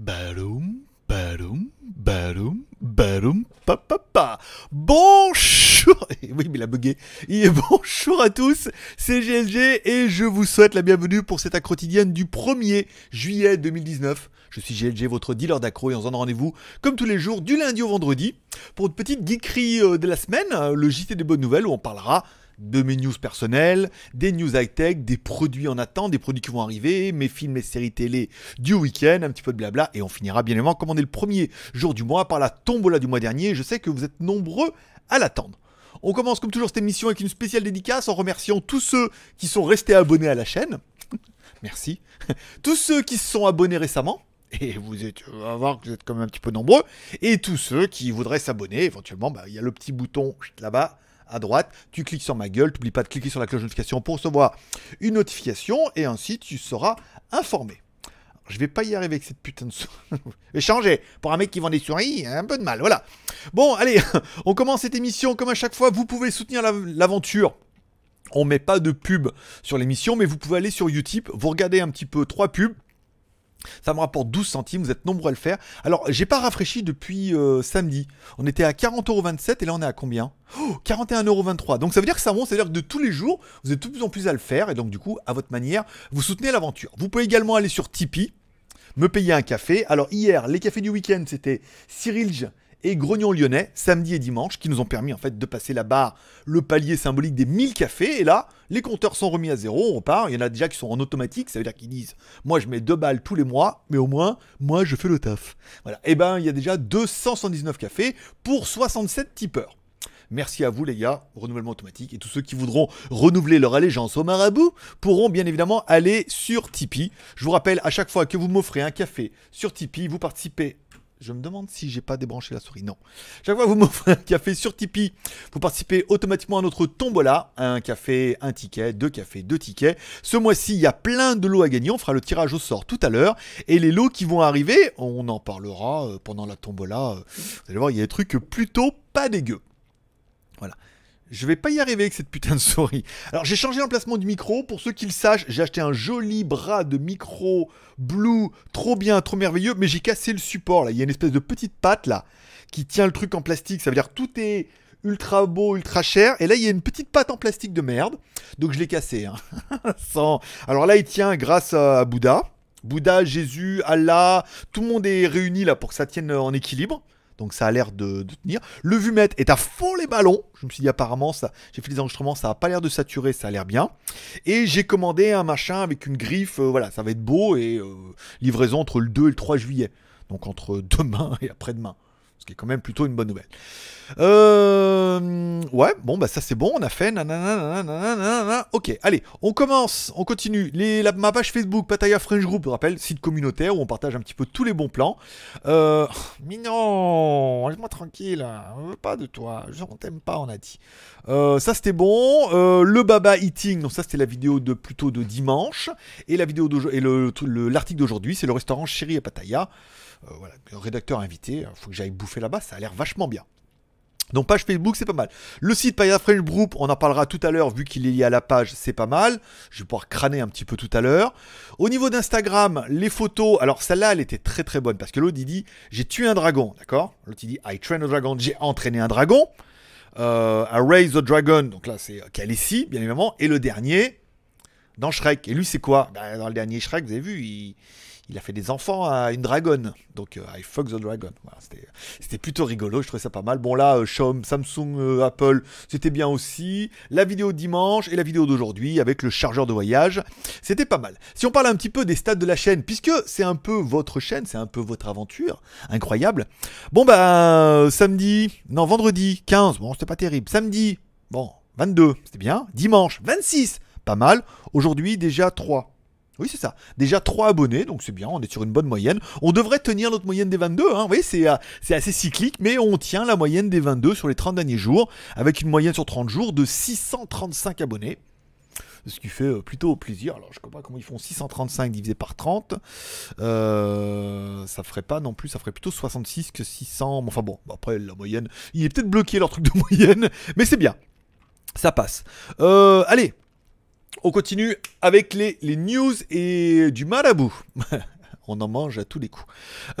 Baroum, baroum, baroum, baroum, papa. Bonjour Oui, mais il a bugué. Et bonjour à tous, c'est GLG et je vous souhaite la bienvenue pour cette quotidienne du 1er juillet 2019. Je suis GLG, votre dealer d'accro et on se donne rendez-vous comme tous les jours du lundi au vendredi pour une petite geekerie euh, de la semaine, euh, le JT des bonnes nouvelles où on parlera de mes news personnelles, des news high-tech, des produits en attente, des produits qui vont arriver, mes films et séries télé du week-end, un petit peu de blabla, et on finira bien évidemment, comme on est le premier jour du mois, par la tombola du mois dernier, je sais que vous êtes nombreux à l'attendre. On commence comme toujours cette émission avec une spéciale dédicace en remerciant tous ceux qui sont restés abonnés à la chaîne. Merci. Tous ceux qui se sont abonnés récemment. Et vous êtes, on euh, voir que vous êtes quand même un petit peu nombreux. Et tous ceux qui voudraient s'abonner, éventuellement, bah, il y a le petit bouton juste là-bas à droite, tu cliques sur ma gueule, T'oublie pas de cliquer sur la cloche de notification pour recevoir une notification et ainsi tu seras informé. Je vais pas y arriver avec cette putain de souris. Je Pour un mec qui vend des souris, hein, un peu de mal, voilà. Bon, allez, on commence cette émission. Comme à chaque fois, vous pouvez soutenir l'aventure. On met pas de pub sur l'émission, mais vous pouvez aller sur Utip, vous regardez un petit peu trois pubs, ça me rapporte 12 centimes, vous êtes nombreux à le faire. Alors, j'ai pas rafraîchi depuis euh, samedi. On était à 40,27€ et là on est à combien oh, 41,23€. Donc ça veut dire que ça monte, c'est-à-dire que de tous les jours, vous êtes de plus en plus à le faire et donc du coup, à votre manière, vous soutenez l'aventure. Vous pouvez également aller sur Tipeee, me payer un café. Alors hier, les cafés du week-end, c'était Cyrilge et Grognon Lyonnais, samedi et dimanche, qui nous ont permis en fait de passer la barre, le palier symbolique des 1000 cafés. Et là, les compteurs sont remis à zéro, on repart. Il y en a déjà qui sont en automatique, ça veut dire qu'ils disent Moi, je mets deux balles tous les mois, mais au moins, moi, je fais le taf. Voilà. Et eh ben, il y a déjà 279 cafés pour 67 tipeurs. Merci à vous les gars, renouvellement automatique. Et tous ceux qui voudront renouveler leur allégeance au marabout pourront bien évidemment aller sur Tipeee. Je vous rappelle à chaque fois que vous m'offrez un café sur Tipeee, vous participez je me demande si j'ai pas débranché la souris. Non. Chaque fois que vous m'offrez un café sur Tipeee, vous participez automatiquement à notre tombola. Un café, un ticket, deux cafés, deux tickets. Ce mois-ci, il y a plein de lots à gagner. On fera le tirage au sort tout à l'heure. Et les lots qui vont arriver, on en parlera euh, pendant la tombola. Euh, vous allez voir, il y a des trucs plutôt pas dégueux. Voilà. Je vais pas y arriver avec cette putain de souris. Alors j'ai changé l'emplacement du micro. Pour ceux qui le sachent, j'ai acheté un joli bras de micro blue, trop bien, trop merveilleux, mais j'ai cassé le support là. Il y a une espèce de petite patte là qui tient le truc en plastique. Ça veut dire que tout est ultra beau, ultra cher. Et là, il y a une petite patte en plastique de merde. Donc je l'ai cassé. Hein. Alors là, il tient grâce à Bouddha. Bouddha, Jésus, Allah, tout le monde est réuni là pour que ça tienne en équilibre donc ça a l'air de, tenir. Le vumette est à fond les ballons. Je me suis dit apparemment ça, j'ai fait les enregistrements, ça n'a pas l'air de saturer, ça a l'air bien. Et j'ai commandé un machin avec une griffe, euh, voilà, ça va être beau et euh, livraison entre le 2 et le 3 juillet. Donc entre demain et après-demain. Ce qui est quand même plutôt une bonne nouvelle. Euh, ouais, bon, bah ça c'est bon, on a fait. Nanana, ok, allez, on commence, on continue. Les, ma page Facebook, Pataya French Group, je rappelle, site communautaire où on partage un petit peu tous les bons plans. mais euh, non, laisse-moi tranquille, hein, on veut pas de toi, on t'aime pas, on a dit. Euh, ça c'était bon. le Baba Eating, donc ça c'était la vidéo de plutôt de dimanche. Et la vidéo et l'article le, d'aujourd'hui, c'est le restaurant Chéri à Pataya. voilà, rédacteur invité, hein, faut que j'aille bouffer fait là-bas, ça a l'air vachement bien. Donc page Facebook, c'est pas mal. Le site Paya French Group, on en parlera tout à l'heure vu qu'il est lié à la page, c'est pas mal. Je vais pouvoir crâner un petit peu tout à l'heure. Au niveau d'Instagram, les photos, alors celle-là, elle était très très bonne parce que l'autre il dit j'ai tué un dragon, d'accord L'autre il dit I train a dragon, j'ai entraîné un dragon. Euh, I raise the dragon, donc là c'est Khaleesi, bien évidemment. Et le dernier, dans Shrek. Et lui c'est quoi bah, Dans le dernier Shrek, vous avez vu, il il a fait des enfants à une dragonne. Donc, euh, I fuck the dragon. c'était plutôt rigolo, je trouvais ça pas mal. Bon, là, euh, Samsung, euh, Apple, c'était bien aussi. La vidéo dimanche et la vidéo d'aujourd'hui avec le chargeur de voyage, c'était pas mal. Si on parle un petit peu des stats de la chaîne, puisque c'est un peu votre chaîne, c'est un peu votre aventure, incroyable. Bon, bah, samedi, non, vendredi, 15, bon, c'était pas terrible. Samedi, bon, 22, c'était bien. Dimanche, 26, pas mal. Aujourd'hui, déjà 3. Oui, c'est ça. Déjà 3 abonnés, donc c'est bien, on est sur une bonne moyenne. On devrait tenir notre moyenne des 22, hein. vous euh, c'est, assez cyclique, mais on tient la moyenne des 22 sur les 30 derniers jours, avec une moyenne sur 30 jours de 635 abonnés ce qui fait euh, plutôt plaisir. Alors, je ne comprends pas comment ils font 635 divisé par 30. Euh, ça ferait pas non plus, ça ferait plutôt 66 que 600. Enfin bon, après, la moyenne, il est peut-être bloqué leur truc de moyenne, mais c'est bien. Ça passe. Euh, allez, on continue avec les, news et du marabout. on en mange à tous les coups.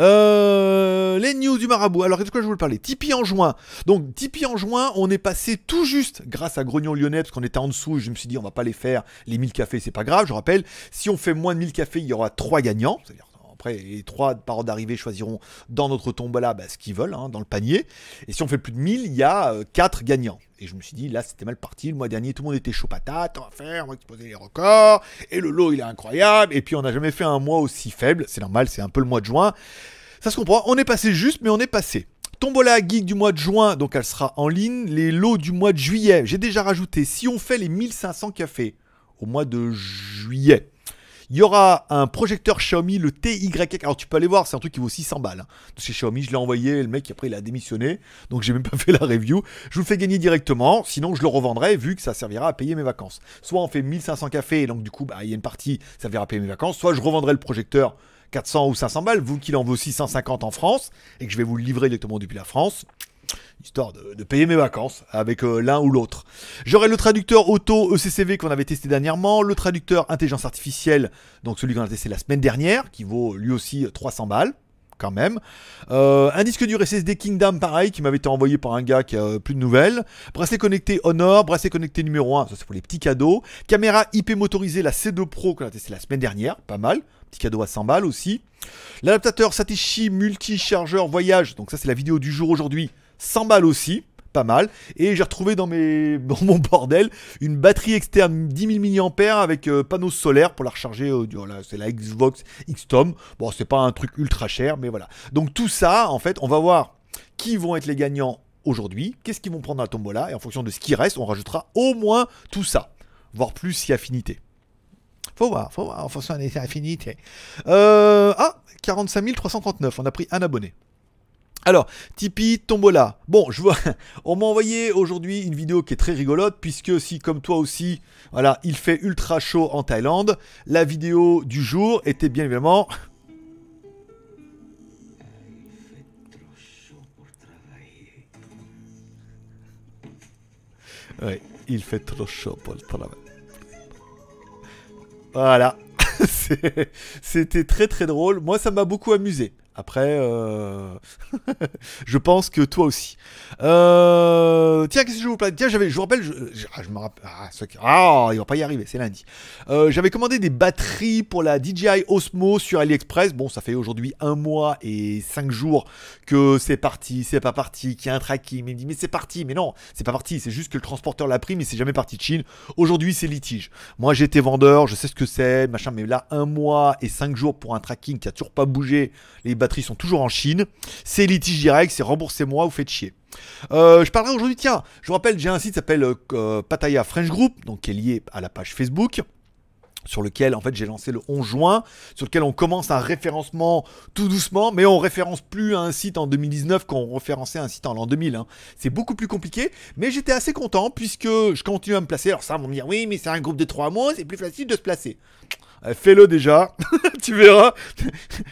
Euh, les news du marabout. Alors, qu'est-ce que je voulais parler Tipeee en juin. Donc, Tipeee en juin, on est passé tout juste grâce à Grognon Lyonnais, parce qu'on était en dessous je me suis dit, on va pas les faire. Les 1000 cafés, c'est pas grave. Je rappelle, si on fait moins de 1000 cafés, il y aura 3 gagnants. C'est-à-dire, après, les 3 par ordre d'arrivée choisiront dans notre tombola bah, ce qu'ils veulent, hein, dans le panier. Et si on fait plus de 1000, il y a 4 euh, gagnants. Et je me suis dit, là, c'était mal parti. Le mois dernier, tout le monde était chaud patate. On va faire, on va exposer les records. Et le lot, il est incroyable. Et puis, on n'a jamais fait un mois aussi faible. C'est normal, c'est un peu le mois de juin. Ça se comprend. On est passé juste, mais on est passé. Tombola Geek du mois de juin, donc elle sera en ligne. Les lots du mois de juillet, j'ai déjà rajouté. Si on fait les 1500 cafés au mois de juillet, il y aura un projecteur Xiaomi, le TYK, Alors tu peux aller voir, c'est un truc qui vaut 600 balles. chez hein. Xiaomi, je l'ai envoyé, le mec après il a démissionné. Donc j'ai même pas fait la review. Je vous le fais gagner directement, sinon je le revendrai vu que ça servira à payer mes vacances. Soit on fait 1500 cafés, et donc du coup, bah, il y a une partie, ça servira à payer mes vacances. Soit je revendrai le projecteur 400 ou 500 balles, vous qu'il en vaut 650 en France, et que je vais vous le livrer directement depuis la France histoire de, payer mes vacances avec euh, l'un ou l'autre. J'aurai le traducteur auto ECCV qu'on avait testé dernièrement, le traducteur intelligence artificielle, donc celui qu'on a testé la semaine dernière, qui vaut lui aussi 300 euh, balles quand même. Euh, un disque dur SSD Kingdom, pareil, qui m'avait été envoyé par un gars qui a plus de nouvelles. Bracelet connecté Honor, bracelet connecté numéro 1, ça c'est pour les petits cadeaux. Caméra IP motorisée, la C2 Pro qu'on a testé la semaine dernière, pas mal. Petit cadeau à 100 balles aussi. L'adaptateur Satishi multi-chargeur voyage, donc ça c'est la vidéo du jour aujourd'hui. 100 balles aussi, pas mal. Et j'ai retrouvé dans, mes, mon bordel une batterie externe 10 000 mAh avec euh, panneau solaire pour la recharger. Euh, c'est la Xbox X-Tom. Bon, c'est pas un truc ultra cher, mais voilà. Donc tout ça, en fait, on va voir qui vont être les gagnants aujourd'hui, qu'est-ce qu'ils vont prendre à la tombola, et en fonction de ce qui reste, on rajoutera au moins tout ça, voire plus si affinité. Faut voir, faut voir, en fonction de affinités. Euh, ah, 45 339, on a pris un abonné. Alors, Tipeee, Tombola. Bon, je vois, on m'a envoyé aujourd'hui une vidéo qui est très rigolote, puisque si, comme toi aussi, voilà, il fait ultra chaud en Thaïlande, la vidéo du jour était bien évidemment. Ouais, il fait trop chaud pour le travail. Voilà, c'était très très drôle. Moi, ça m'a beaucoup amusé. Après, euh, je pense que toi aussi. Euh, tiens, qu'est-ce que je vous plaît Tiens, j'avais, je vous rappelle, je, ah, me rappelle. Ah, oh, il va pas y arriver, c'est lundi. Euh, j'avais commandé des batteries pour la DJI Osmo sur AliExpress. Bon, ça fait aujourd'hui un mois et cinq jours que c'est parti, c'est pas parti, qu'il y a un tracking. Mais il dit, mais c'est parti, mais non, c'est pas parti. C'est juste que le transporteur l'a pris, mais c'est jamais parti de Chine. Aujourd'hui, c'est litige. Moi, j'étais vendeur, je sais ce que c'est, machin. Mais là, un mois et cinq jours pour un tracking qui a toujours pas bougé. Les batteries sont toujours en Chine. C'est litige direct, c'est remboursez-moi ou faites chier. Euh, je parlerai aujourd'hui, tiens, je vous rappelle, j'ai un site qui s'appelle euh, Pataya French Group, donc qui est lié à la page Facebook sur lequel en fait j'ai lancé le 11 juin, sur lequel on commence un référencement tout doucement, mais on référence plus à un site en 2019 qu'on référençait un site en l'an 2000. Hein. C'est beaucoup plus compliqué, mais j'étais assez content puisque je continue à me placer. Alors ça, vont me dire oui, mais c'est un groupe de trois mois, c'est plus facile de se placer. Euh, fais-le déjà, tu verras.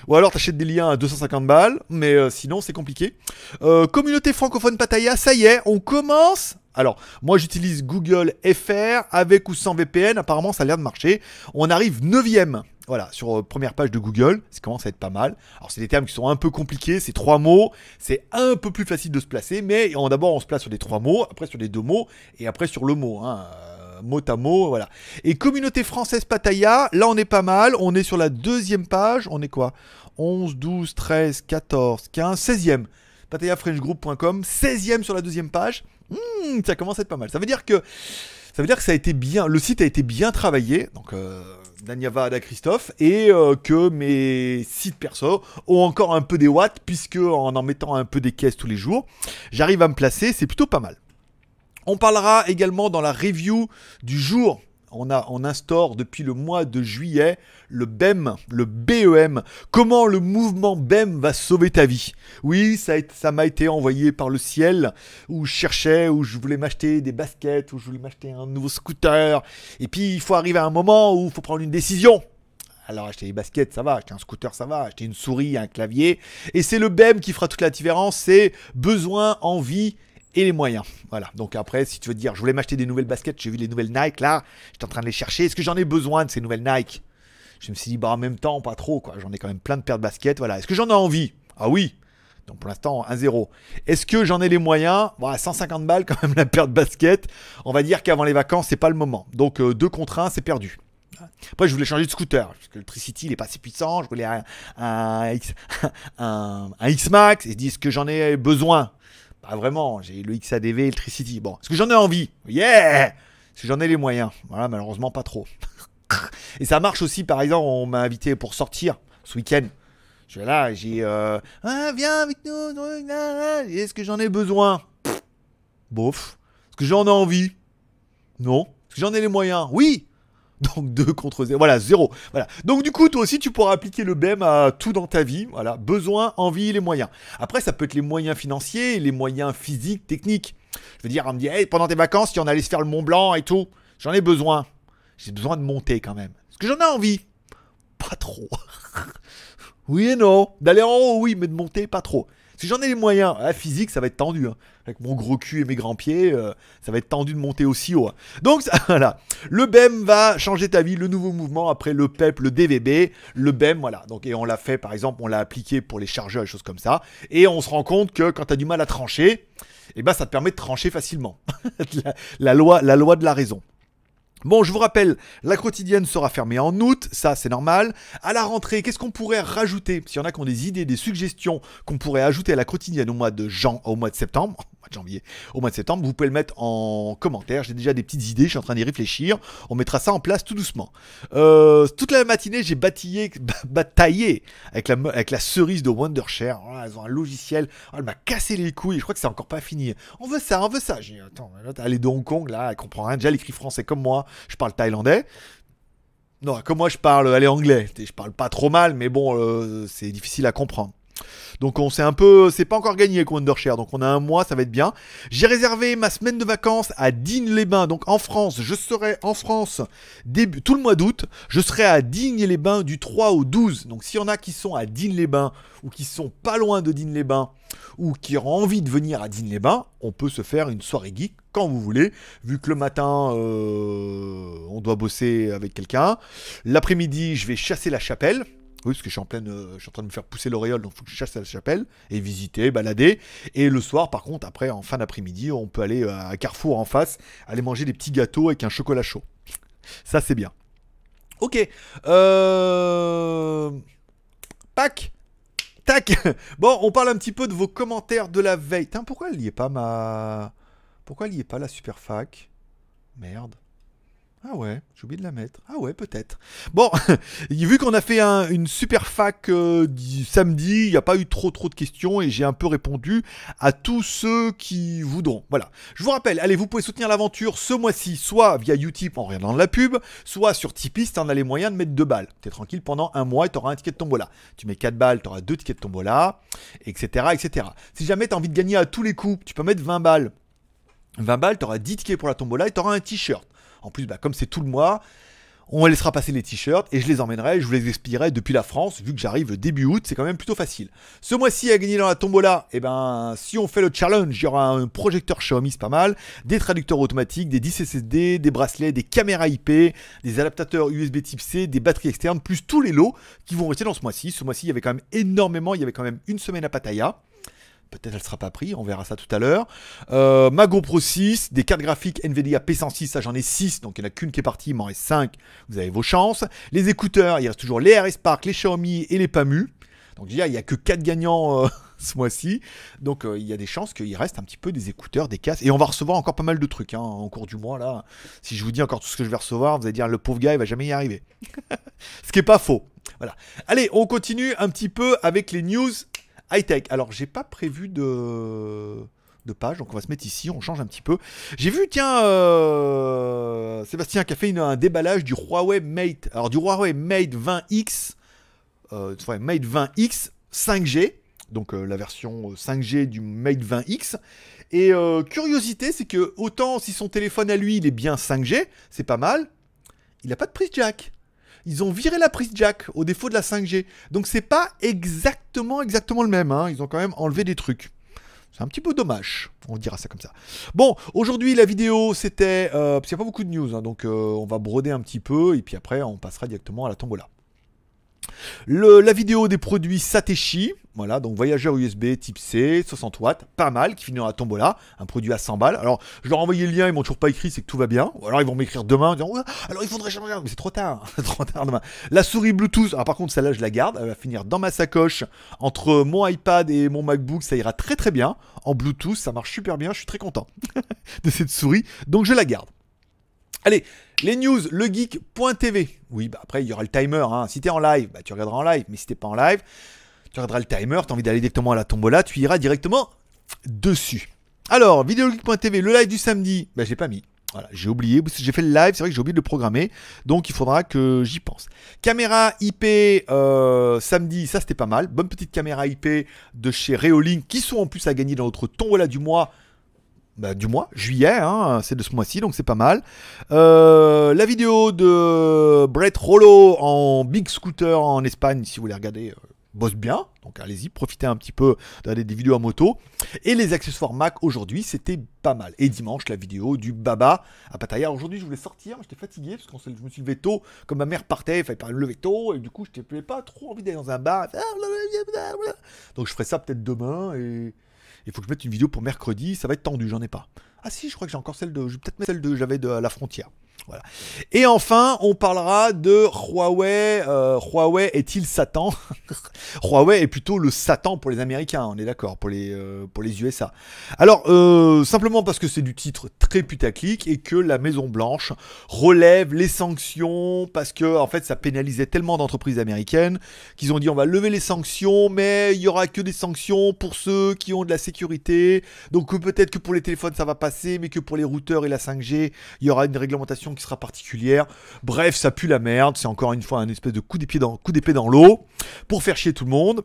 Ou alors t'achètes des liens à 250 balles, mais euh, sinon c'est compliqué. Euh, communauté francophone Pataya, ça y est, on commence alors, moi j'utilise Google FR avec ou sans VPN, apparemment ça a l'air de marcher. On arrive 9ème. Voilà, sur la euh, première page de Google, ça commence à être pas mal. Alors c'est des termes qui sont un peu compliqués, c'est trois mots, c'est un peu plus facile de se placer, mais d'abord on se place sur les trois mots, après sur les deux mots, et après sur le mot. Hein. Euh, mot à mot, voilà. Et communauté française Pataya, là on est pas mal, on est sur la deuxième page, on est quoi 11, 12, 13, 14, 15, 16 ème PatayaFrenchGroup.com, 16e sur la deuxième page. Hum, ça commence à être pas mal. Ça veut dire que ça veut dire que ça a été bien, le site a été bien travaillé. Donc euh, Danyava Ada Christophe et euh, que mes sites perso ont encore un peu des watts puisque en en mettant un peu des caisses tous les jours, j'arrive à me placer. C'est plutôt pas mal. On parlera également dans la review du jour. On, a, on instaure depuis le mois de juillet le BEM, le BEM, comment le mouvement BEM va sauver ta vie. Oui, ça m'a été envoyé par le ciel, où je cherchais, où je voulais m'acheter des baskets, où je voulais m'acheter un nouveau scooter. Et puis, il faut arriver à un moment où il faut prendre une décision. Alors acheter des baskets, ça va, acheter un scooter, ça va, acheter une souris, un clavier. Et c'est le BEM qui fera toute la différence, c'est besoin, envie et les moyens. Voilà, donc après, si tu veux dire, je voulais m'acheter des nouvelles baskets, j'ai vu les nouvelles Nike là, j'étais en train de les chercher, est-ce que j'en ai besoin de ces nouvelles Nike je me suis dit, bah en même temps, pas trop, quoi. J'en ai quand même plein de paires de baskets, voilà. Est-ce que j'en ai envie Ah oui donc pour l'instant, 1-0. Est-ce que j'en ai les moyens voilà bah, 150 balles, quand même, la paire de baskets. On va dire qu'avant les vacances, c'est pas le moment. Donc 2 euh, contre 1, c'est perdu. Après, je voulais changer de scooter, parce que le Tricity, il est pas si puissant. Je voulais un, X, un, max Et je dis, est-ce que j'en ai besoin Pas bah, vraiment, j'ai le XADV et le Tricity. Bon, est-ce que j'en ai envie Yeah Est-ce que j'en ai les moyens Voilà, malheureusement, pas trop. Et ça marche aussi, par exemple, on m'a invité pour sortir ce week-end. Je suis là, j'ai euh, ah, viens avec nous, est-ce que j'en ai besoin Bof. Est-ce que j'en ai envie Non. Est-ce que j'en ai les moyens Oui. Donc deux contre 0. Voilà, 0. Voilà. Donc du coup, toi aussi, tu pourras appliquer le BEM à tout dans ta vie. Voilà, besoin, envie, les moyens. Après, ça peut être les moyens financiers, les moyens physiques, techniques. Je veux dire, on me dit, pendant tes vacances, si on allait se faire le Mont Blanc et tout, j'en ai besoin. J'ai besoin de monter quand même. Est-ce que j'en ai envie Pas trop. oui et non. D'aller en haut, oui, mais de monter, pas trop. Si j'en ai les moyens, la ah, physique, ça va être tendu. Hein. Avec mon gros cul et mes grands pieds, euh, ça va être tendu de monter aussi haut. Hein. Donc voilà, le BEM va changer ta vie, le nouveau mouvement après le PEP, le DVB, le BEM, voilà. Donc et on l'a fait par exemple, on l'a appliqué pour les chargeurs et choses comme ça. Et on se rend compte que quand tu as du mal à trancher, eh ben ça te permet de trancher facilement. la, loi, la loi de la raison. Bon, je vous rappelle, la quotidienne sera fermée en août, ça c'est normal. À la rentrée, qu'est-ce qu'on pourrait rajouter S'il y en a qui ont des idées, des suggestions qu'on pourrait ajouter à la quotidienne au mois de juin au mois de septembre, janvier, au mois de septembre. Vous pouvez le mettre en commentaire. J'ai déjà des petites idées, je suis en train d'y réfléchir. On mettra ça en place tout doucement. Euh, toute la matinée, j'ai bataillé, bataillé avec la, cerise de Wondershare. Oh, elles ont un logiciel. Oh, elle m'a cassé les couilles. Je crois que c'est encore pas fini. On veut ça, on veut ça. J'ai dit, attends, elle est de Hong Kong, là, elle comprend rien. Déjà, elle écrit français comme moi. Je parle thaïlandais. Non, comme moi je parle, elle est anglais. Je parle pas trop mal, mais bon, euh, c'est difficile à comprendre. Donc on s'est un peu, c'est pas encore gagné avec Wondershare, donc on a un mois, ça va être bien. J'ai réservé ma semaine de vacances à Digne-les-Bains, donc en France. Je serai en France début, tout le mois d'août. Je serai à Digne-les-Bains du 3 au 12. Donc s'il y en a qui sont à Digne-les-Bains ou qui sont pas loin de Digne-les-Bains ou qui auront envie de venir à Digne-les-Bains, on peut se faire une soirée geek quand vous voulez, vu que le matin euh, on doit bosser avec quelqu'un. L'après-midi, je vais chasser la chapelle. Oui, parce que je suis en pleine, euh, je suis en train de me faire pousser l'auréole, donc il faut que je chasse à la chapelle et visiter, balader. Et le soir, par contre, après, en fin d'après-midi, on peut aller à Carrefour en face, aller manger des petits gâteaux avec un chocolat chaud. Ça, c'est bien. Ok. Euh... Pâques. Tac. Bon, on parle un petit peu de vos commentaires de la veille. Tain, pourquoi elle n'y est pas ma. Pourquoi elle n'y est pas la super fac Merde. Ah ouais, j'ai oublié de la mettre. Ah ouais, peut-être. Bon, vu qu'on a fait une super fac euh, du samedi, il n'y a pas eu trop trop de questions et j'ai un peu répondu à tous ceux qui voudront. Voilà. Je vous rappelle, allez, vous pouvez soutenir l'aventure ce mois-ci, soit via Utip en regardant la pub, soit sur Tipeee si t'en as les moyens de mettre deux balles. T'es tranquille pendant un mois et t'auras un ticket de tombola. Tu mets quatre balles, t'auras deux tickets de tombola, etc. etc. Si jamais t'as envie de gagner à tous les coups, tu peux mettre 20 balles. 20 balles, t'auras 10 tickets pour la tombola et t'auras un t-shirt. En plus, bah, comme c'est tout le mois, on laissera passer les t-shirts et je les emmènerai, je vous les expliquerai depuis la France, vu que j'arrive début août, c'est quand même plutôt facile. Ce mois-ci, à gagner dans la tombola, eh ben, si on fait le challenge, il y aura un projecteur Xiaomi, c'est pas mal, des traducteurs automatiques, des 10 SSD, des bracelets, des caméras IP, des adaptateurs USB type C, des batteries externes, plus tous les lots qui vont rester dans ce mois-ci. Ce mois-ci, il y avait quand même énormément, il y avait quand même une semaine à Pattaya. Peut-être elle sera pas prise, on verra ça tout à l'heure. Euh, ma 6, des cartes graphiques NVIDIA P106, ça j'en ai 6, donc il n'y en a qu'une qui est partie, il m'en reste 5, vous avez vos chances. Les écouteurs, il reste toujours les RS Park, les Xiaomi et les PAMU. Donc déjà, il n'y a que 4 gagnants euh, ce mois-ci. Donc euh, il y a des chances qu'il reste un petit peu des écouteurs, des casques. Et on va recevoir encore pas mal de trucs hein, En cours du mois. là. Si je vous dis encore tout ce que je vais recevoir, vous allez dire le pauvre gars, il va jamais y arriver. ce qui n'est pas faux. Voilà. Allez, on continue un petit peu avec les news high-tech. Alors, j'ai pas prévu de de page. Donc on va se mettre ici, on change un petit peu. J'ai vu, tiens, euh, Sébastien qui a fait un déballage du Huawei Mate. Alors du Huawei Mate 20X, euh, Mate 20X 5G, donc euh, la version 5G du Mate 20X. Et curiosité, c'est que autant si son téléphone à lui, il est bien 5G, c'est pas mal, il n'a pas de prise jack ils ont viré la prise jack au défaut de la 5G. Donc c'est pas exactement, exactement le même. Hein. Ils ont quand même enlevé des trucs. C'est un petit peu dommage, on dira ça comme ça. Bon, aujourd'hui la vidéo c'était... Euh, parce qu'il n'y a pas beaucoup de news, hein, donc euh, on va broder un petit peu et puis après on passera directement à la tombola. la vidéo des produits Satechi, voilà, donc voyageur USB type C, 60 watts, pas mal, qui finira à la tombola, un produit à 100 balles. Alors, je leur ai envoyé le lien, ils m'ont toujours pas écrit, c'est que tout va bien. Ou alors ils vont m'écrire demain, en disant, alors il faudrait changer, mais c'est trop tard, trop tard demain. La souris Bluetooth, alors par contre, celle-là, je la garde, elle va finir dans ma sacoche, entre mon iPad et mon MacBook, ça ira très très bien. En Bluetooth, ça marche super bien, je suis très content de cette souris, donc je la garde. Allez, les news, legeek.tv. Oui, bah après, il y aura le timer. Hein. Si t'es en live, bah, tu regarderas en live. Mais si t'es pas en live, tu regarderas le timer, tu as envie d'aller directement à la tombola, tu iras directement dessus. Alors, videologique.tv, le live du samedi, ben, j'ai pas mis. Voilà, j'ai oublié, j'ai fait le live, c'est vrai que j'ai oublié de le programmer, donc il faudra que j'y pense. Caméra IP euh, samedi, ça c'était pas mal. Bonne petite caméra IP de chez Reolink, qui sont en plus à gagner dans notre tombola du mois. Ben, du mois, juillet, hein, c'est de ce mois-ci, donc c'est pas mal. Euh, la vidéo de Brett Rollo en big scooter en Espagne, si vous voulez regarder, euh, bosse bien, donc allez-y, profitez un petit peu d'aller des vidéos à moto. Et les accessoires Mac aujourd'hui, c'était pas mal. Et dimanche, la vidéo du Baba à Pattaya. Aujourd'hui, je voulais sortir, j'étais fatigué parce que je me suis levé tôt, comme ma mère partait, il fallait pas me lever tôt, et du coup, je n'avais pas trop envie d'aller dans un bar. Donc je ferai ça peut-être demain, et il faut que je mette une vidéo pour mercredi, ça va être tendu, j'en ai pas. Ah si, je crois que j'ai encore celle de, je vais peut-être mettre celle de, j'avais de la frontière. Voilà. Et enfin, on parlera de Huawei. Euh, Huawei est-il Satan Huawei est plutôt le Satan pour les Américains, on est d'accord, pour, les euh, pour les USA. Alors, euh, simplement parce que c'est du titre très putaclic et que la Maison Blanche relève les sanctions parce que, en fait, ça pénalisait tellement d'entreprises américaines qu'ils ont dit on va lever les sanctions, mais il y aura que des sanctions pour ceux qui ont de la sécurité. Donc, peut-être que pour les téléphones, ça va passer, mais que pour les routeurs et la 5G, il y aura une réglementation qui sera particulière. Bref, ça pue la merde. C'est encore une fois un espèce de coup d'épée dans, dans l'eau pour faire chier tout le monde.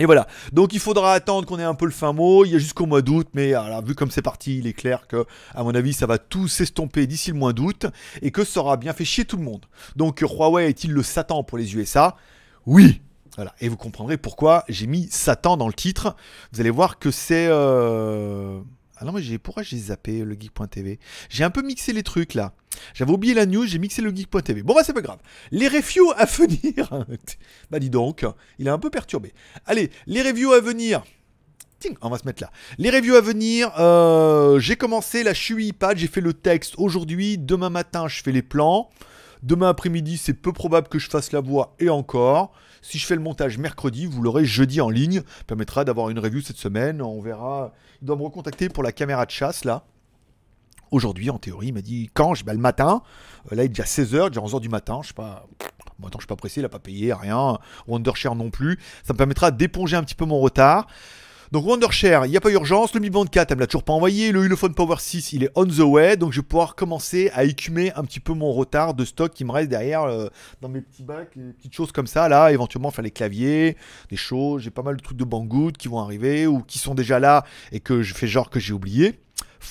Et voilà. Donc il faudra attendre qu'on ait un peu le fin mot. Il y a jusqu'au mois d'août, mais vu comme c'est parti, il est clair que, à mon avis, ça va tout s'estomper d'ici le mois d'août et que ça aura bien fait chier tout le monde. Donc Huawei est-il le Satan pour les USA Oui. Voilà. Et vous comprendrez pourquoi j'ai mis Satan dans le titre. Vous allez voir que c'est. Euh, alors ah j'ai pourquoi j'ai zappé le geek.tv J'ai un peu mixé les trucs là. J'avais oublié la news, j'ai mixé le geek.tv. Bon bah c'est pas grave. Les reviews à venir. bah dis donc, il est un peu perturbé. Allez, les reviews à venir. Ting, on va se mettre là. Les reviews à venir, euh, j'ai commencé la chui j'ai fait le texte aujourd'hui, demain matin je fais les plans. Demain après-midi, c'est peu probable que je fasse la voix et encore. Si je fais le montage mercredi, vous l'aurez jeudi en ligne. Ça permettra d'avoir une review cette semaine. On verra. Il doit me recontacter pour la caméra de chasse là. Aujourd'hui, en théorie, il m'a dit quand bah, le matin. Euh, là, il est déjà 16h, déjà 11h du matin. Je sais pas. Maintenant, attends, je suis pas pressé, il n'a pas payé, rien. Wondershare non plus. Ça me permettra d'éponger un petit peu mon retard. Donc Wondershare, il n'y a pas urgence. Le Mi Band 4, elle me l'a toujours pas envoyé. Le Ulefone Power 6, il est on the way. Donc je vais pouvoir commencer à écumer un petit peu mon retard de stock qui me reste derrière euh, dans mes petits bacs, les petites choses comme ça. Là, éventuellement faire les claviers, des choses. J'ai pas mal de trucs de Banggood qui vont arriver ou qui sont déjà là et que je fais genre que j'ai oublié.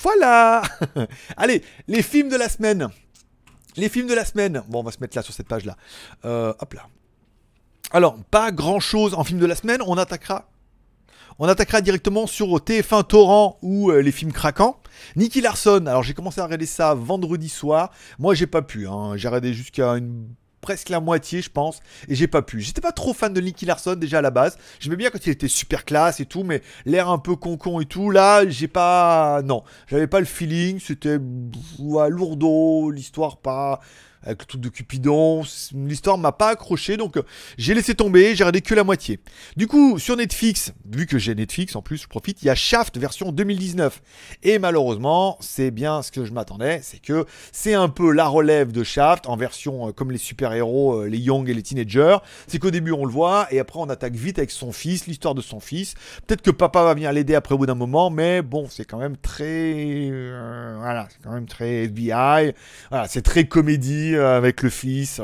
Voilà Allez, les films de la semaine. Les films de la semaine. Bon, on va se mettre là sur cette page-là. Euh, hop là. Alors, pas grand-chose en films de la semaine. On attaquera on attaquera directement sur TF1 Torrent ou euh, les films craquants. Nicky Larson, alors j'ai commencé à regarder ça vendredi soir. Moi j'ai pas pu, hein. j'ai regardé jusqu'à une presque la moitié, je pense, et j'ai pas pu. J'étais pas trop fan de Nicky Larson déjà à la base. J'aimais bien quand il était super classe et tout, mais l'air un peu concon et tout. Là, j'ai pas, non, j'avais pas le feeling. C'était à lourdeau, l'histoire pas avec le truc de Cupidon. L'histoire m'a pas accroché, donc euh, j'ai laissé tomber, j'ai regardé que la moitié. Du coup, sur Netflix, vu que j'ai Netflix en plus, je profite, il y a Shaft version 2019. Et malheureusement, c'est bien ce que je m'attendais, c'est que c'est un peu la relève de Shaft en version euh, comme les super-héros, euh, les young et les teenagers. C'est qu'au début on le voit et après on attaque vite avec son fils, l'histoire de son fils. Peut-être que papa va venir l'aider après au bout d'un moment, mais bon, c'est quand même très... voilà, c'est quand même très FBI. Voilà, c'est très comédie euh, avec le fils.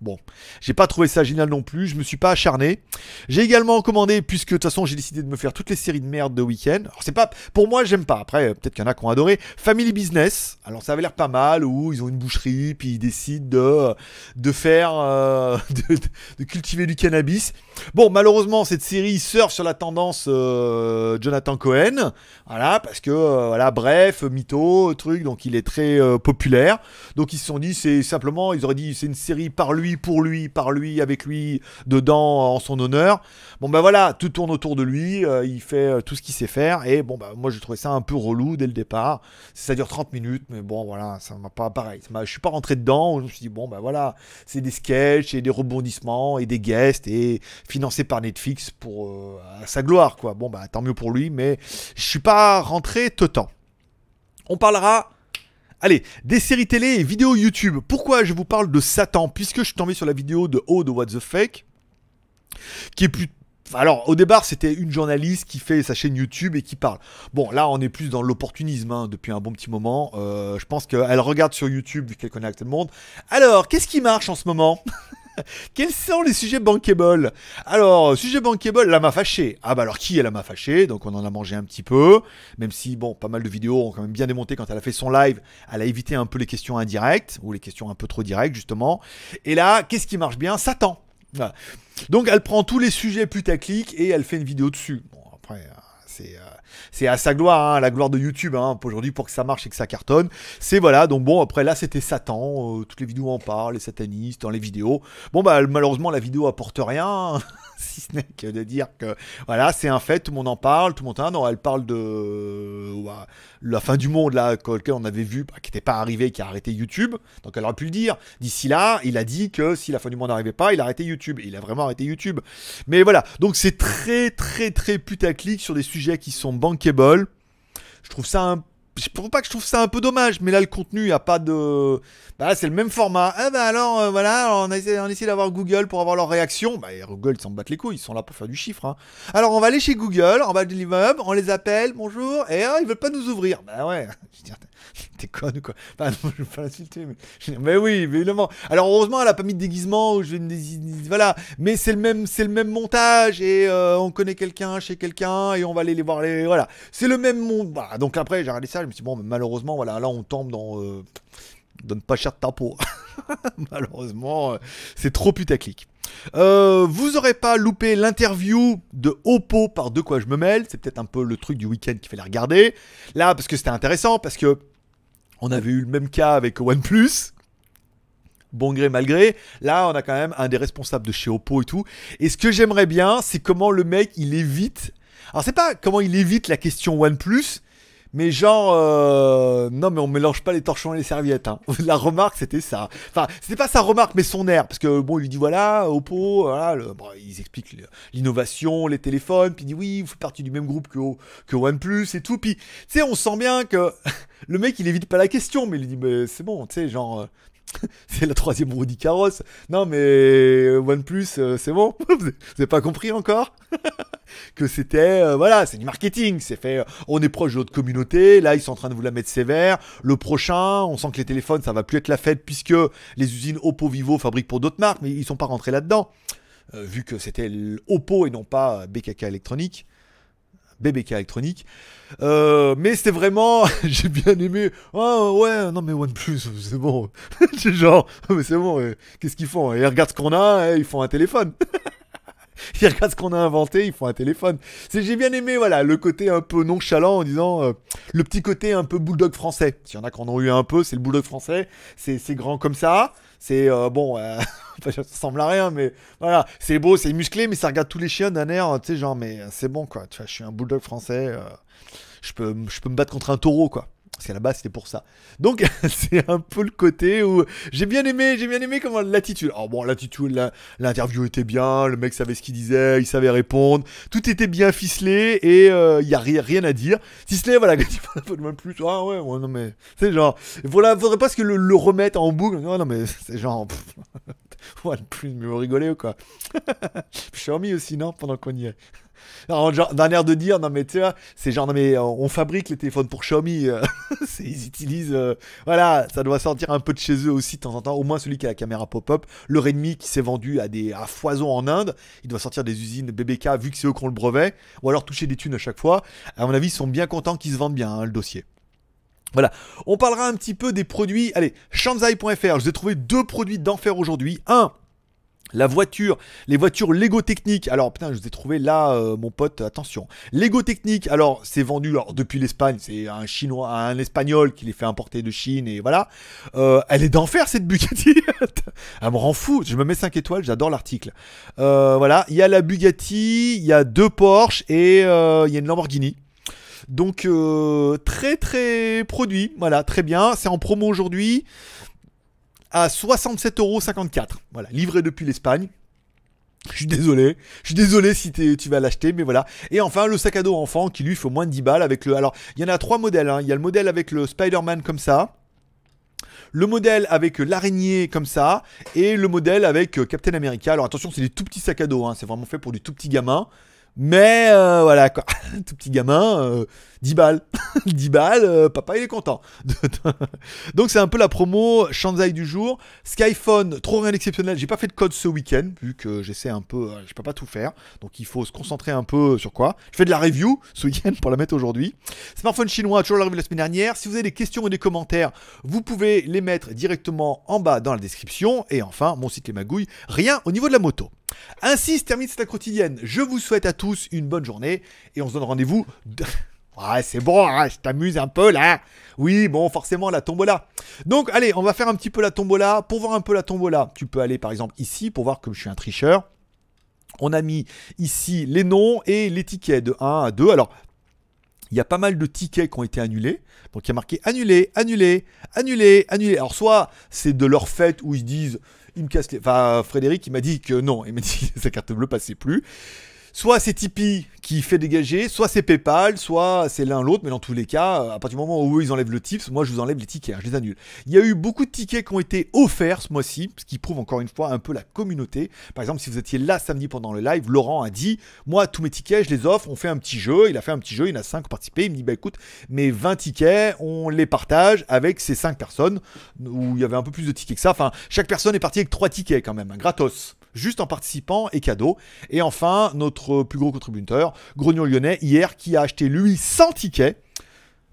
Bon, j'ai pas trouvé ça génial non plus. Je me suis pas acharné. J'ai également commandé, puisque de toute façon j'ai décidé de me faire toutes les séries de merde de week-end. Alors c'est pas, pour moi j'aime pas. Après peut-être qu'il y en a qui ont adoré. Family Business. Alors ça avait l'air pas mal où ils ont une boucherie puis ils décident de euh, de faire euh, de, cultiver du cannabis. Bon malheureusement cette série sort sur la tendance Jonathan Cohen. Voilà parce que voilà bref mytho truc donc il est très populaire. Donc ils se sont dit c'est simplement ils auraient dit c'est une série par lui, pour lui, par lui, avec lui, dedans, en son honneur. Bon ben voilà, tout tourne autour de lui, euh, il fait euh, tout ce qu'il sait faire. Et bon bah moi j'ai trouvé ça un peu relou dès le départ. Ça dure 30 minutes, mais bon voilà, ça m'a pas pareil. je suis pas rentré dedans, je me suis dit bon ben voilà, c'est des sketchs et des rebondissements et des guests et financé par Netflix pour euh, sa gloire quoi. Bon bah tant mieux pour lui, mais je suis pas rentré tout temps. On parlera Allez, des séries télé et vidéos YouTube. Pourquoi je vous parle de Satan Puisque je suis tombé sur la vidéo de O oh, de What the Fake, qui est plus... alors, au départ, c'était une journaliste qui fait sa chaîne YouTube et qui parle. Bon, là, on est plus dans l'opportunisme hein, depuis un bon petit moment. Euh, je pense qu'elle regarde sur YouTube, vu qu'elle connaît tout le monde. Alors, qu'est-ce qui marche en ce moment Quels sont les sujets bankable Alors, sujet bankable, la m'a fâchée. Ah bah alors qui elle la m'a fâchée Donc on en a mangé un petit peu, même si bon, pas mal de vidéos ont quand même bien démonté quand elle a fait son live, elle a évité un peu les questions indirectes ou les questions un peu trop directes justement. Et là, qu'est-ce qui marche bien Satan. Donc elle prend tous les sujets putaclic et elle fait une vidéo dessus. Bon après, euh, c'est euh, c'est à sa gloire, hein, la gloire de YouTube hein, aujourd'hui pour que ça marche et que ça cartonne. C'est voilà, donc bon, après là c'était Satan, euh, toutes les vidéos en parlent, les satanistes, dans les vidéos. Bon bah malheureusement la vidéo apporte rien, si ce n'est que de dire que voilà, c'est un fait, tout le monde en parle, tout le monde. en hein, non, elle parle de la fin du monde là, quelqu'un on avait vu, bah, qui n'était pas arrivé, qui a arrêté YouTube, donc elle aurait pu le dire. D'ici là, il a dit que si la fin du monde n'arrivait pas, il a arrêté YouTube. il a vraiment arrêté YouTube. Mais voilà, donc c'est très très très putaclic sur des sujets qui sont bankable. Je trouve ça un je pas que je trouve ça un peu dommage, mais là le contenu, il a pas de. Bah c'est le même format. bah alors euh, voilà, on a essayé, d'avoir Google pour avoir leur réaction. Bah Google, ils s'en battent les couilles, ils sont là pour faire du chiffre. Hein. Alors on va aller chez Google, en bas de l'immeuble, on les appelle, bonjour, et ah, ils veulent pas nous ouvrir. Bah ouais, T'es conne ou quoi Enfin, non, je vais pas l'insulter, mais... oui, évidemment. Alors, heureusement, elle a pas mis de déguisement, ou je... voilà. Mais c'est le même, c'est le même montage, et euh, on connaît quelqu'un chez quelqu'un, et on va aller les voir, les... voilà. C'est le même monde. donc après, j'ai regardé ça, je me suis dit, bon, malheureusement, voilà, là, on tombe dans... Euh, donne pas cher de ta peau. Malheureusement, euh, c'est trop putaclic. Euh, vous aurez pas loupé l'interview de Oppo par De quoi je me mêle. C'est peut-être un peu le truc du week-end fait fallait regarder. Là, parce que c'était intéressant, parce que on avait eu le même cas avec OnePlus. Bon gré, malgré. Là, on a quand même un des responsables de chez Oppo et tout. Et ce que j'aimerais bien, c'est comment le mec, il évite. Alors, c'est pas comment il évite la question OnePlus, mais genre, euh, non, mais on mélange pas les torchons et les serviettes. Hein. La remarque, c'était ça. Enfin, c'était pas sa remarque, mais son air. Parce que bon, il lui dit voilà, Oppo, voilà, ils expliquent l'innovation, les téléphones. Puis il dit oui, vous faites partie du même groupe que, que OnePlus et tout. Puis, tu sais, on sent bien que le mec, il évite pas la question, mais il dit mais c'est bon, tu sais, genre, euh, c'est la troisième roue du carrosse. Non, mais euh, OnePlus, c'est bon. Vous n'avez pas compris encore que c'était, euh, voilà, c'est du marketing. C'est fait, euh, on est proche de communautés, communauté. Là, ils sont en train de vous la mettre sévère. Le prochain, on sent que les téléphones, ça va plus être la fête puisque les usines Oppo Vivo fabriquent pour d'autres marques, mais ils sont pas rentrés là-dedans. Euh, vu que c'était Oppo et non pas BKK électronique. BBK électronique. mais c'était vraiment, j'ai bien aimé. Oh ouais, non mais OnePlus, c'est bon. c'est genre, mais c'est bon, qu'est-ce qu'ils font Ils regardent ce qu'on a, hein, ils font un téléphone. ils regardent ce qu'on a inventé, il faut un téléphone. C'est j'ai bien aimé voilà le côté un peu nonchalant en disant euh, le petit côté un peu bulldog français. S'il y en a qui en ont eu un peu, c'est le bulldog français, c'est grand comme ça, c'est euh, bon euh, ça ressemble à rien mais voilà, c'est beau, c'est musclé mais ça regarde tous les chiens d'un air tu sais genre mais c'est bon quoi, tu vois, je suis un bulldog français je peux je peux me battre contre un taureau quoi. Parce qu'à la base, c'était pour ça. Donc, c'est un peu le côté où j'ai bien aimé, j'ai bien aimé comment l'attitude. Alors oh, bon, l'attitude, l'interview était bien, le mec savait ce qu'il disait, il savait répondre, tout était bien ficelé et il euh, y n'y a rien, rien à dire. Si ce voilà, plus, ah ouais, ouais non mais, c'est genre, voilà, faudrait pas que le, remettre en boucle. Non, non mais, c'est genre, ouais, plus, mais vous rigolez ou quoi. Je suis aussi, non, pendant qu'on y est. D'un air de dire, non mais tu vois, c'est genre, mais euh, on fabrique les téléphones pour Xiaomi. Euh, ils utilisent. Euh, voilà, ça doit sortir un peu de chez eux aussi de temps en temps. Au moins celui qui a la caméra pop-up. Le Redmi qui s'est vendu à des à foison en Inde. Il doit sortir des usines BBK vu que c'est eux qui ont le brevet. Ou alors toucher des thunes à chaque fois. À mon avis, ils sont bien contents qu'ils se vendent bien hein, le dossier. Voilà, on parlera un petit peu des produits. Allez, shanzai.fr, je vous ai trouvé deux produits d'enfer aujourd'hui. Un, la voiture, les voitures Lego Technique. Alors putain, je vous ai trouvé là, euh, mon pote, attention. Lego Technique, alors c'est vendu depuis l'Espagne, c'est un chinois, un espagnol qui les fait importer de Chine et voilà. Euh, elle est d'enfer cette Bugatti. elle me rend fou. Je me mets 5 étoiles, j'adore l'article. Euh, voilà, il y a la Bugatti, il y a deux Porsche et il y a une Lamborghini. Donc très très produit, voilà, très bien. C'est en promo aujourd'hui à 67,54€. Voilà, livré depuis l'Espagne. Je suis désolé, je suis désolé si tu vas l'acheter, mais voilà. Et enfin, le sac à dos enfant qui lui faut moins de 10 balles avec le. Alors, il y en a trois modèles. Hein. Il y a le modèle avec le Spider-Man comme ça, le modèle avec l'araignée comme ça, et le modèle avec euh, Captain America. Alors, attention, c'est des tout petits sacs à dos, hein. c'est vraiment fait pour du tout petit gamin. Mais euh, voilà quoi, tout petit gamin. Euh, 10 balles. 10 balles, euh, papa il est content. Donc c'est un peu la promo Shanzai du jour. Skyphone, trop rien d'exceptionnel. J'ai pas fait de code ce week-end, vu que j'essaie un peu, euh, je peux pas tout faire. Donc il faut se concentrer un peu sur quoi. Je fais de la review ce week-end pour la mettre aujourd'hui. Smartphone chinois, toujours la revue la semaine dernière. Si vous avez des questions ou des commentaires, vous pouvez les mettre directement en bas dans la description. Et enfin, mon site Les Magouilles, rien au niveau de la moto. Ainsi se termine cette quotidienne. Je vous souhaite à tous une bonne journée et on se donne rendez-vous. Ouais, c'est bon, hein, je t'amuse un peu là. Oui, bon, forcément, la tombola. Donc, allez, on va faire un petit peu la tombola. Pour voir un peu la tombola, tu peux aller par exemple ici pour voir que je suis un tricheur. On a mis ici les noms et les tickets de 1 à 2. Alors, il y a pas mal de tickets qui ont été annulés. Donc il y a marqué annulé, annulé, annulé, annulé. Alors soit c'est de leur fête où ils disent, ils me cassent les... Enfin, Frédéric, il m'a dit que non, il m'a dit que sa carte bleue passait plus soit c'est Tipeee qui fait dégager, soit c'est PayPal, soit c'est l'un l'autre, mais dans tous les cas, euh, à partir du moment où ils enlèvent le tips, moi je vous enlève les tickets, hein, je les annule. Il y a eu beaucoup de tickets qui ont été offerts ce mois-ci, ce qui prouve encore une fois un peu la communauté. Par exemple, si vous étiez là samedi pendant le live, Laurent a dit Moi, tous mes tickets, je les offre, on fait un petit jeu. Il a fait un petit jeu, il en a 5 participé. Il me dit Bah écoute, mes 20 tickets, on les partage avec ces 5 personnes, où il y avait un peu plus de tickets que ça. Enfin, chaque personne est partie avec 3 tickets quand même, hein, gratos juste en participant et cadeau. Et enfin, notre plus gros contributeur, Grognon Lyonnais, hier, qui a acheté lui 100 tickets,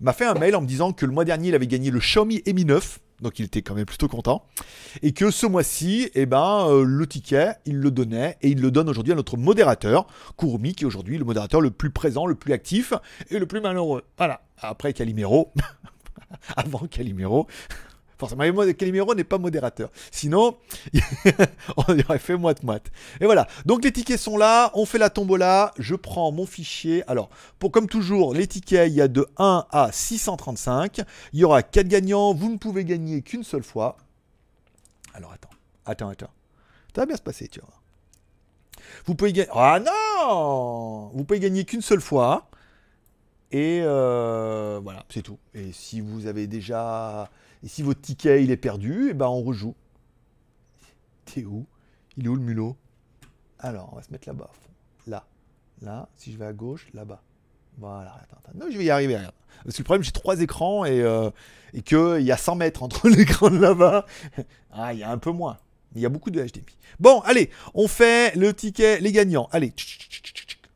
m'a fait un mail en me disant que le mois dernier, il avait gagné le Xiaomi Mi 9. Donc il était quand même plutôt content. Et que ce mois-ci, eh ben, euh, le ticket, il le donnait et il le donne aujourd'hui à notre modérateur, Courmi qui est aujourd'hui le modérateur le plus présent, le plus actif et le plus malheureux. Voilà. Après Calimero, avant Calimero, Forcément, Calimero n'est pas modérateur. Sinon, on aurait fait moite-moite. Et voilà. Donc, les tickets sont là. On fait la tombola. Je prends mon fichier. Alors, pour, comme toujours, les tickets, il y a de 1 à 635. Il y aura 4 gagnants. Vous ne pouvez gagner qu'une seule fois. Alors, attends. Attends, attends. Ça va bien se passer, tu vois. Vous pouvez gagner. Ah non Vous pouvez gagner qu'une seule fois. Et euh, voilà, c'est tout. Et si vous avez déjà et si votre ticket il est perdu, et eh ben on rejoue. T'es où Il est où le mulot Alors, on va se mettre là-bas. Là. Là. Si je vais à gauche, là-bas. Voilà, Non, je vais y arriver. Parce que le problème, j'ai trois écrans et, euh, qu'il y a 100 mètres entre l'écran de là-bas. Ah, il y a un peu moins. Il y a beaucoup de HDMI. Bon, allez, on fait le ticket, les gagnants. Allez,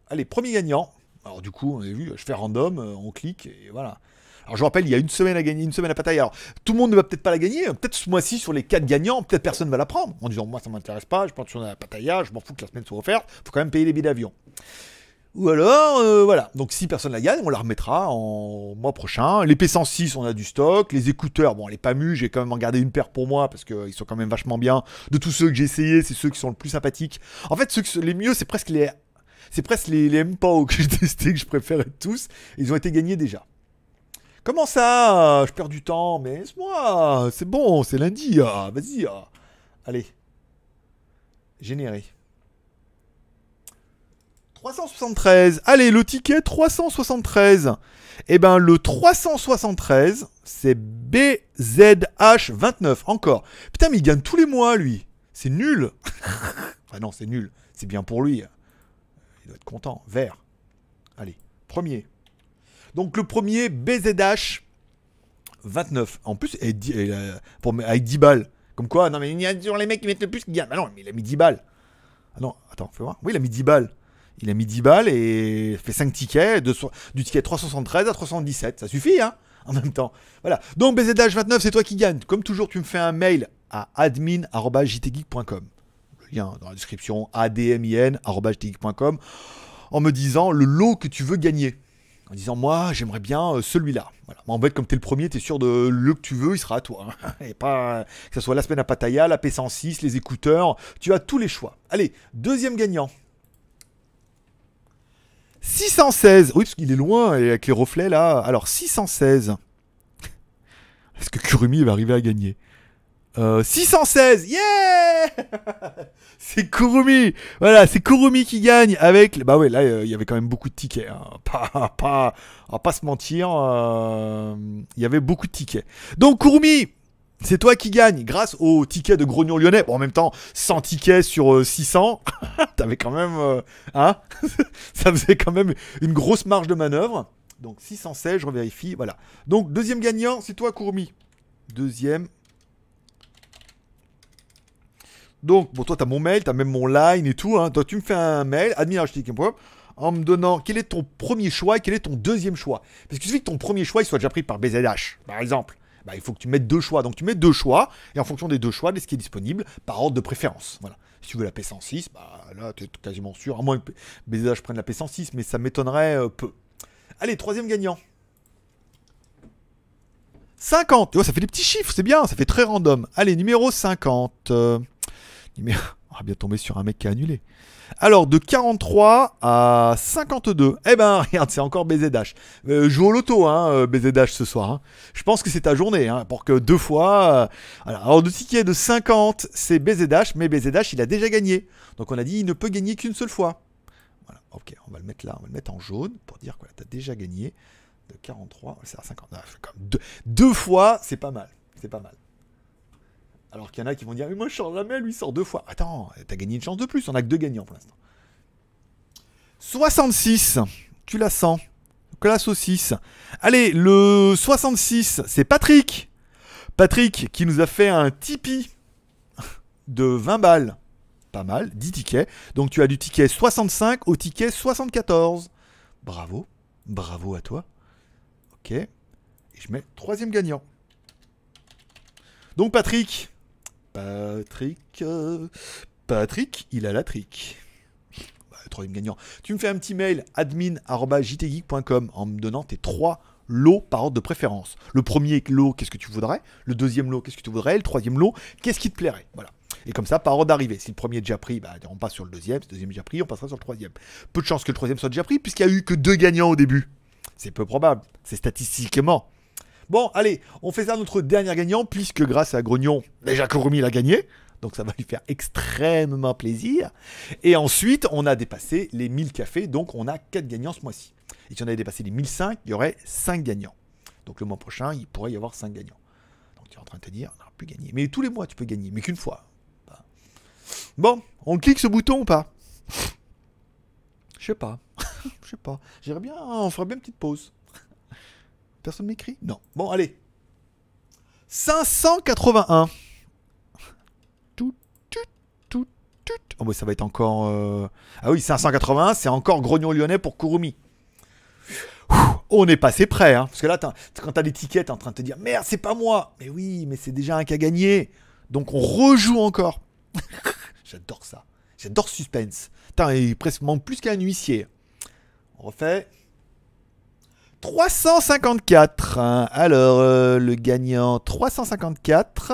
allez, premier gagnant. Alors du coup, on a vu, je fais random, euh, on clique et voilà. Alors je rappelle, il y a une semaine à gagner, une semaine à bataille. Alors tout le monde ne va peut-être pas la gagner. Peut-être ce mois-ci, sur les quatre gagnants, peut-être personne ne va la prendre. En disant, moi ça m'intéresse pas, je prends sur la Pataya, je m'en fous que la semaine soit offerte, faut quand même payer les billets d'avion. Ou alors, euh, voilà. Donc si personne la gagne, on la remettra en mois prochain. Les P106, on a du stock. Les écouteurs, bon, pas PAMU, j'ai quand même en gardé une paire pour moi parce qu'ils sont quand même vachement bien. De tous ceux que j'ai essayé, c'est ceux qui sont le plus sympathiques. En fait, ceux les mieux, c'est presque les, c'est presque les, les que j'ai testé, que je préférais tous. Ils ont été gagnés déjà. Comment ça Je perds du temps, mais moi C'est bon, c'est lundi. Ah, vas-y. Ah. Allez. Générer. 373. Allez, le ticket 373. Eh ben, le 373, c'est BZH29. Encore. Putain, mais il gagne tous les mois, lui. C'est nul. ah non, c'est nul. C'est bien pour lui. Il doit être content. Vert. Allez, premier. Donc le premier, BZH 29. En plus, et, euh, pour, avec 10 balles. Comme quoi, non mais il y a toujours les mecs qui mettent le plus qui gagnent. Ah non, mais il a mis 10 balles. Ah non, attends, fais voir. Oui, il a mis 10 balles. Il a mis 10 balles et fait 5 tickets, de, du ticket 373 à 317. Ça suffit, hein, en même temps. Voilà. Donc BZH29, c'est toi qui gagne. Comme toujours, tu me fais un mail à admin.jtgeek.com. Le lien dans la description, admin.jtgeek.com, en me disant le lot que tu veux gagner en disant moi j'aimerais bien euh, celui-là. En fait, comme tu es le premier, tu es sûr de le que tu veux, il sera à toi. Hein. Et pas que ce soit la semaine à Pattaya, la P106, les écouteurs, tu as tous les choix. Allez, deuxième gagnant. 616. Oui, parce qu'il est loin et avec les reflets là. Alors 616. Est-ce que Kurumi va arriver à gagner 616 euh, Yeah C'est Kurumi Voilà, c'est Kurumi qui gagne avec... Bah ouais, là, euh, il y avait quand même beaucoup de tickets. Hein. Pas, pas, on pas se mentir, euh, il y avait beaucoup de tickets. Donc Kurumi, c'est toi qui gagne grâce aux tickets de Grognon Lyonnais. Bon, en même temps, 100 tickets sur 600, t'avais quand même... hein Ça faisait quand même une grosse marge de manœuvre. Donc 616, je vérifie, voilà. Donc deuxième gagnant, c'est toi Courmi. Deuxième, Donc, bon, toi, t'as mon mail, t'as même mon line et tout. Hein. Toi, tu me fais un mail, admin.com en me donnant quel est ton premier choix et quel est ton deuxième choix. Parce que tu veux que ton premier choix il soit déjà pris par BZH, par exemple. Bah, il faut que tu mettes deux choix. Donc tu mets deux choix, et en fonction des deux choix, de ce qui est disponible, par ordre de préférence. Voilà. Si tu veux la P106, bah, là, tu es quasiment sûr. À moins que BZH prenne la P106, mais ça m'étonnerait euh, peu. Allez, troisième gagnant. 50. vois, ça fait des petits chiffres, c'est bien, ça fait très random. Allez, numéro 50. on va bien tomber sur un mec qui a annulé. Alors, de 43 à 52. Eh ben, regarde, c'est encore BZH. Euh, joue au loto, hein, BZH euh, ce soir. Hein. Je pense que c'est ta journée, hein, pour que deux fois. Euh, Alors, le ticket de 50, c'est BZH, mais BZH, il a déjà gagné. Donc, on a dit, il ne peut gagner qu'une seule fois. Voilà, ok, on va le mettre là, on va le mettre en jaune pour dire que tu as déjà gagné. De 43, c'est à 59. deux fois, c'est pas mal. C'est pas mal. Alors qu'il y en a qui vont dire, mais moi je sors jamais, lui sort deux fois. Attends, t'as gagné une chance de plus, on a que deux gagnants pour l'instant. 66, tu la sens. Classe au 6. Allez, le 66, c'est Patrick. Patrick qui nous a fait un Tipeee de 20 balles. Pas mal, 10 tickets. Donc tu as du ticket 65 au ticket 74. Bravo, bravo à toi. Ok. Et je mets troisième gagnant. Donc Patrick, Patrick. Euh, Patrick, il a la trique. Bah, troisième gagnant. Tu me fais un petit mail admin.jtgeek.com en me donnant tes trois lots par ordre de préférence. Le premier lot, qu'est-ce que tu voudrais Le deuxième lot, qu'est-ce que tu voudrais Le troisième lot, qu'est-ce qui te plairait Voilà. Et comme ça, par ordre d'arrivée. Si le premier est déjà pris, bah, on passe sur le deuxième. Si le deuxième est déjà pris, on passera sur le troisième. Peu de chance que le troisième soit déjà pris, puisqu'il n'y a eu que deux gagnants au début. C'est peu probable. C'est statistiquement Bon, allez, on fait ça notre dernier gagnant, puisque grâce à Grognon, déjà ben, Coromil l'a gagné. Donc ça va lui faire extrêmement plaisir. Et ensuite, on a dépassé les 1000 cafés, donc on a 4 gagnants ce mois-ci. Et si on avait dépassé les 1005, il y aurait 5 gagnants. Donc le mois prochain, il pourrait y avoir 5 gagnants. Donc tu es en train de te dire, on n'aura plus gagné. Mais tous les mois, tu peux gagner, mais qu'une fois. Bon, on clique ce bouton ou pas Je sais pas. Je sais pas. J'irais bien, on ferait bien une petite pause. Personne m'écrit Non. Bon, allez. 581. Tout, tout, tout, tout. Oh, ça va être encore. Euh, ah oui, 581, c'est encore Grognon Lyonnais pour Kurumi. on est passé près, hein. Parce que là, quand t'as l'étiquette en train de te dire Merde, c'est pas moi Mais oui, mais c'est déjà un cas gagné. Donc on rejoue encore. J'adore ça. J'adore suspense. Putain, il presque manque plus qu'un huissier. On refait. 354. Euh, Alors, le gagnant 354.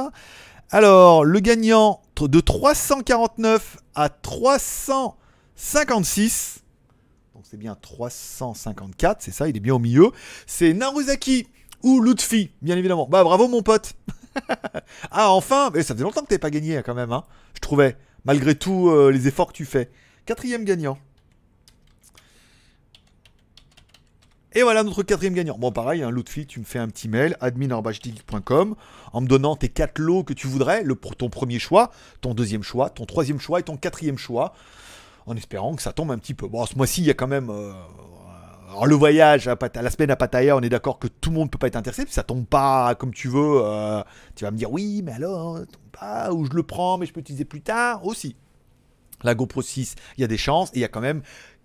Alors, le gagnant de 349 à 356. Donc, c'est bien 354, c'est ça, il est bien au milieu. C'est Naruzaki ou Lutfi, bien évidemment. Bah, bravo, mon pote. ah, enfin, mais ça faisait longtemps que t'es pas gagné quand même, hein, je trouvais, malgré tous euh, les efforts que tu fais. Quatrième gagnant. Et voilà notre quatrième gagnant. Bon, pareil, hein, Lutfi, tu me fais un petit mail, admin.com, en me donnant tes quatre lots que tu voudrais, le, ton premier choix, ton deuxième choix, ton troisième choix et ton quatrième choix, en espérant que ça tombe un petit peu. Bon, ce mois-ci, il y a quand même... Euh, alors le voyage à, la semaine à Pattaya, on est d'accord que tout le monde ne peut pas être intéressé, ça tombe pas comme tu veux. Euh, tu vas me dire oui, mais alors, tombe pas, ou je le prends, mais je peux utiliser plus tard aussi. La GoPro 6, il y a des chances, et il y a quand même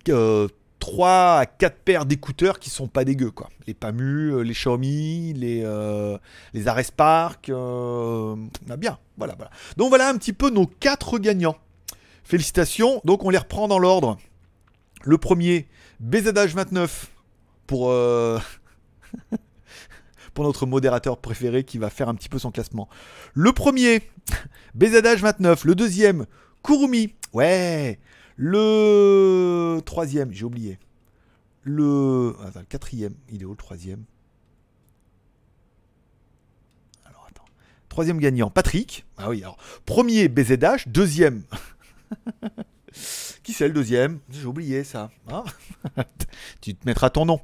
euh, 3 à 4 paires d'écouteurs qui sont pas dégueux quoi. Les PAMU, euh, les Xiaomi, les, euh, les euh, bien. Voilà, voilà. Donc voilà un petit peu nos 4 gagnants. Félicitations. Donc on les reprend dans l'ordre. Le premier, BZH29 pour, pour notre modérateur préféré qui va faire un petit peu son classement. Le premier, BZH29. Le deuxième, Kurumi. Ouais. Le troisième, j'ai oublié. Le... quatrième. Il est où le troisième Alors, attends. Troisième gagnant, Patrick. Ah oui, alors, premier BZH, deuxième... Qui c'est le deuxième J'ai oublié ça. Ah. tu te mettras ton nom.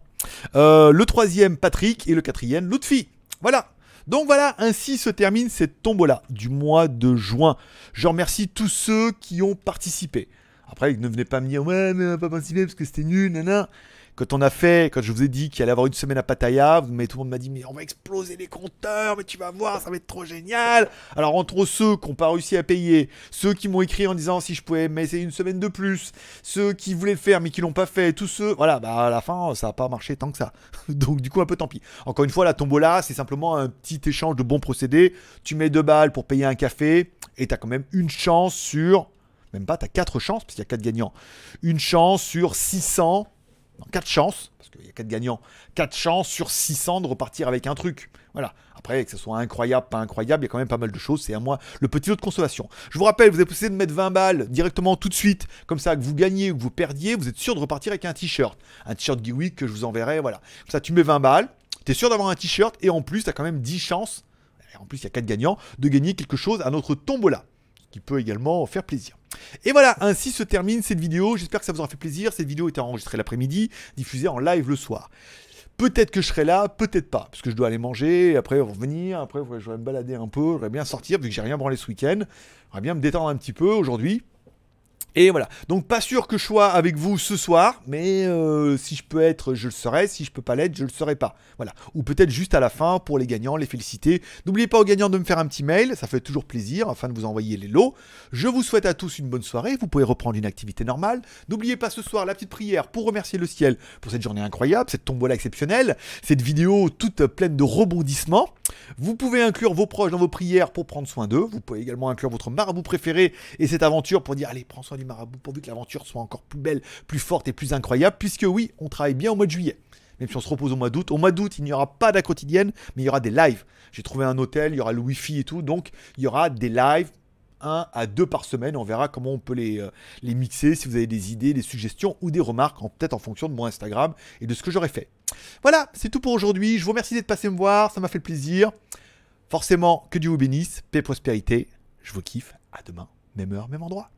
Euh, le troisième, Patrick. Et le quatrième, Lutfi. Voilà. Donc voilà, ainsi se termine cette tombola du mois de juin. Je remercie tous ceux qui ont participé. Après, ne venez pas me dire, ouais, mais on va pas participé parce que c'était nul, nanana. Quand on a fait, quand je vous ai dit qu'il allait avoir une semaine à Pattaya, mais tout le monde m'a dit, mais on va exploser les compteurs, mais tu vas voir, ça va être trop génial. Alors, entre ceux qui n'ont pas réussi à payer, ceux qui m'ont écrit en disant si je pouvais m'essayer une semaine de plus, ceux qui voulaient le faire mais qui l'ont pas fait, tous ceux, voilà, bah, à la fin, ça n'a pas marché tant que ça. Donc, du coup, un peu tant pis. Encore une fois, la tombola, c'est simplement un petit échange de bons procédés. Tu mets deux balles pour payer un café et tu as quand même une chance sur même pas, tu as 4 chances, parce qu'il y a 4 gagnants. Une chance sur 600, non, 4 chances, parce qu'il y a 4 gagnants, 4 chances sur 600 de repartir avec un truc. Voilà. Après, que ce soit incroyable, pas incroyable, il y a quand même pas mal de choses, c'est à moi le petit lot de consolation. Je vous rappelle, vous avez poussé de mettre 20 balles directement tout de suite, comme ça que vous gagnez ou que vous perdiez, vous êtes sûr de repartir avec un t-shirt. Un t-shirt Geek que je vous enverrai, voilà. Comme ça, tu mets 20 balles, tu es sûr d'avoir un t-shirt, et en plus, tu as quand même 10 chances, en plus, il y a 4 gagnants, de gagner quelque chose à notre tombola, ce qui peut également faire plaisir. Et voilà, ainsi se termine cette vidéo. J'espère que ça vous aura fait plaisir. Cette vidéo était enregistrée l'après-midi, diffusée en live le soir. Peut-être que je serai là, peut-être pas, parce que je dois aller manger, après revenir, après je vais me balader un peu, j'aimerais bien sortir, vu que j'ai rien branlé ce week-end. J'aimerais bien me détendre un petit peu aujourd'hui. Et voilà. Donc pas sûr que je sois avec vous ce soir, mais euh, si je peux être, je le serai. Si je peux pas l'être, je le serai pas. Voilà. Ou peut-être juste à la fin pour les gagnants, les féliciter. N'oubliez pas aux gagnants de me faire un petit mail, ça fait toujours plaisir afin de vous envoyer les lots. Je vous souhaite à tous une bonne soirée. Vous pouvez reprendre une activité normale. N'oubliez pas ce soir la petite prière pour remercier le ciel pour cette journée incroyable, cette tombola exceptionnelle, cette vidéo toute pleine de rebondissements. Vous pouvez inclure vos proches dans vos prières pour prendre soin d'eux. Vous pouvez également inclure votre marabout préféré et cette aventure pour dire allez, prends soin du marabout pourvu que l'aventure soit encore plus belle, plus forte et plus incroyable, puisque oui, on travaille bien au mois de juillet même si on se repose au mois d'août. Au mois d'août, il n'y aura pas de la quotidienne, mais il y aura des lives. J'ai trouvé un hôtel, il y aura le wifi et tout, donc il y aura des lives. Un à deux par semaine, on verra comment on peut les, euh, les mixer, si vous avez des idées, des suggestions ou des remarques, peut-être en fonction de mon Instagram et de ce que j'aurais fait. Voilà, c'est tout pour aujourd'hui. Je vous remercie d'être passé me voir, ça m'a fait le plaisir. Forcément, que Dieu vous bénisse, paix, prospérité. Je vous kiffe. À demain, même heure, même endroit.